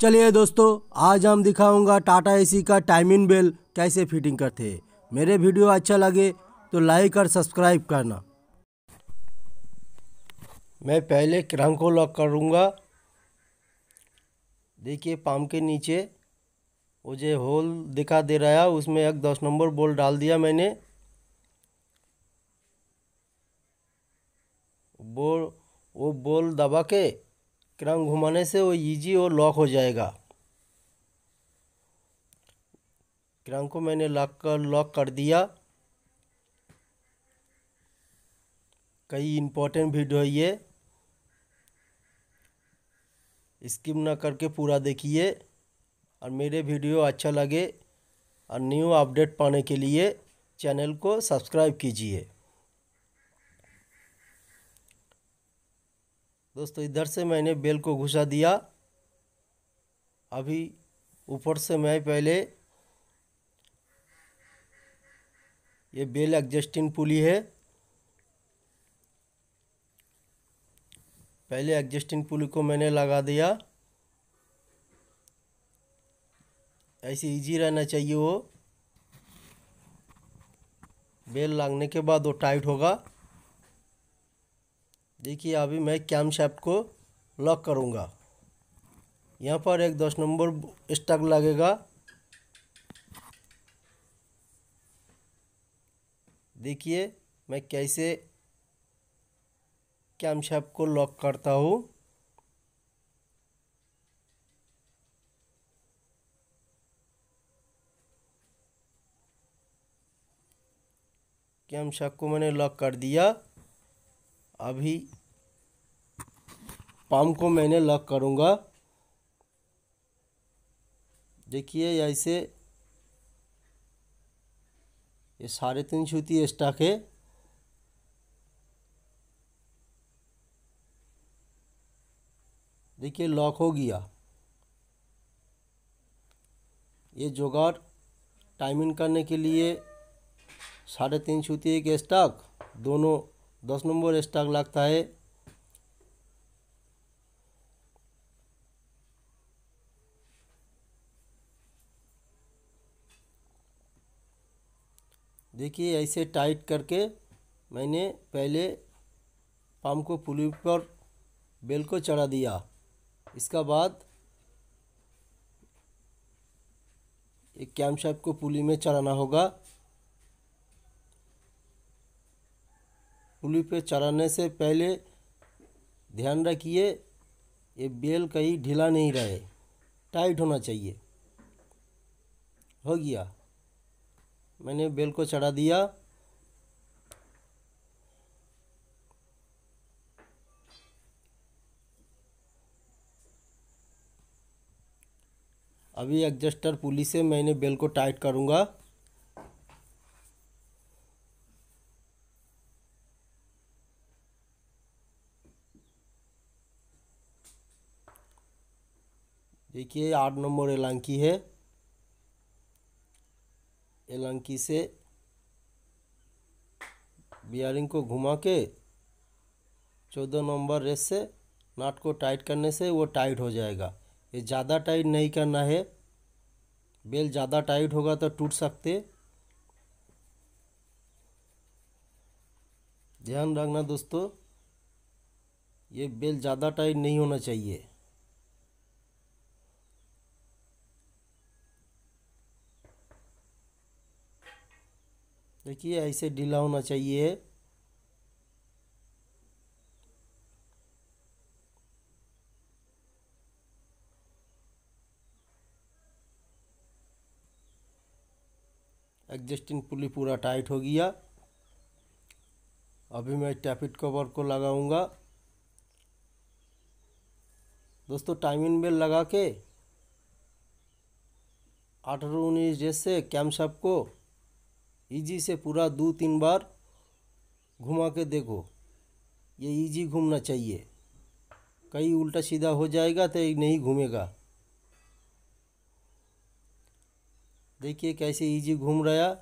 चलिए दोस्तों आज हम दिखाऊंगा टाटा एसी का टाइमिंग बेल कैसे फिटिंग करते हैं मेरे वीडियो अच्छा लगे तो लाइक और सब्सक्राइब करना मैं पहले क्रांक को लॉक करूँगा देखिए पाम के नीचे वो जो होल दिखा दे रहा है उसमें एक दस नंबर बोल डाल दिया मैंने बोल वो बोल दबा के क्रम घुमाने से वो इजी और लॉक हो जाएगा क्रम को मैंने लॉक कर लॉक कर दिया कई इम्पोर्टेंट वीडियो है ये स्किप ना करके पूरा देखिए और मेरे वीडियो अच्छा लगे और न्यू अपडेट पाने के लिए चैनल को सब्सक्राइब कीजिए दोस्तों इधर से मैंने बेल को घुसा दिया अभी ऊपर से मैं पहले ये बेल एग्जस्टिंग पुली है पहले एग्जस्टिंग पुली को मैंने लगा दिया ऐसे इजी रहना चाहिए वो बेल लगने के बाद वो टाइट होगा देखिए अभी मैं कैम शाफ्ट को लॉक करूँगा यहाँ पर एक दस नंबर स्टक लगेगा देखिए मैं कैसे कैम शाफ्ट को लॉक करता हूँ कैम शाफ्ट को मैंने लॉक कर दिया अभी पाम को मैंने लॉक करूँगा देखिए ऐसे ये साढ़े तीन छूती स्टाक है देखिए लॉक हो गया ये जुगाड़ टाइमिंग करने के लिए साढ़े तीन सूती एक स्टॉक दोनों दस नंबर स्टाक लगता है देखिए ऐसे टाइट करके मैंने पहले पाम को पुली पर बेल को चढ़ा दिया इसका बाद एक कैम्प को पुली में चढ़ाना होगा उली पे चलाने से पहले ध्यान रखिए ये बेल कहीं ढीला नहीं रहे टाइट होना चाहिए हो गया मैंने बेल को चढ़ा दिया अभी एडजस्टर पुली से मैंने बेल को टाइट करूँगा देखिए आठ नंबर एलांकी है एलांकी से बियरिंग को घुमा के चौदह नंबर रेस से नाट को टाइट करने से वो टाइट हो जाएगा ये ज़्यादा टाइट नहीं करना है बेल ज़्यादा टाइट होगा तो टूट सकते ध्यान रखना दोस्तों ये बेल ज़्यादा टाइट नहीं होना चाहिए देखिए ऐसे ढीला होना चाहिए एग्जस्टिंग पुली पूरा टाइट हो गया अभी मैं टैपिट कवर को लगाऊंगा दोस्तों टाइमिंग बेल लगा के अठारह उन्नीस जैसे कैम्प को इजी e से पूरा दो तीन बार घुमा के देखो ये इजी e घूमना चाहिए कई उल्टा सीधा हो जाएगा तो नहीं घूमेगा देखिए कैसे ईजी e घूम रहा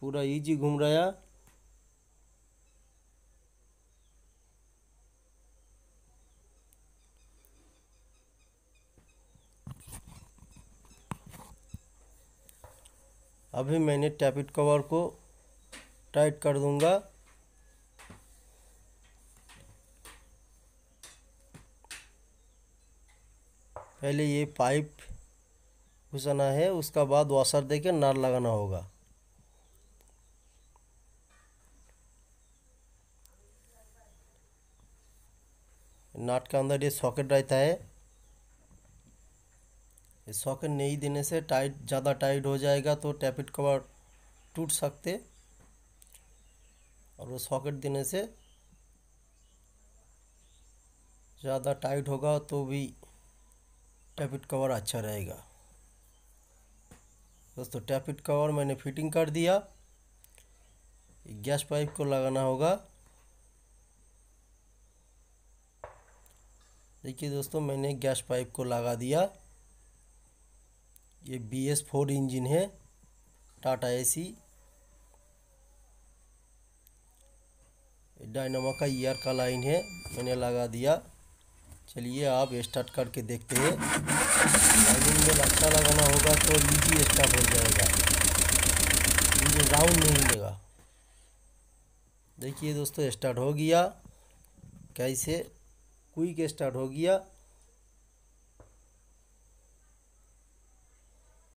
पूरा इजी घूम रहा अभी मैंने टैपिट कवर को टाइट कर दूंगा पहले ये पाइप घुसाना है उसका बाद वाशर देके नार लगाना होगा नाट के अंदर ये सॉकेट रहता है सॉकेट नहीं देने से टाइट ज़्यादा टाइट हो जाएगा तो टैपिट कवर टूट सकते और वो सॉकेट देने से ज़्यादा टाइट होगा तो भी टैपिट कवर अच्छा रहेगा दोस्तों टैपिट कवर मैंने फिटिंग कर दिया गैस पाइप को लगाना होगा देखिए दोस्तों मैंने गैस पाइप को लगा दिया ये बी एस फोर इंजिन है टाटा एसी डायनामो का ईयर का लाइन है मैंने लगा दिया चलिए आप स्टार्ट करके देखते हैं टाइमिंग जब अच्छा लगाना होगा तो ईजी स्टार्ट हो जाएगा इंजन राउंड नहीं मिलेगा देखिए दोस्तों स्टार्ट हो गया कैसे क्विक स्टार्ट हो गया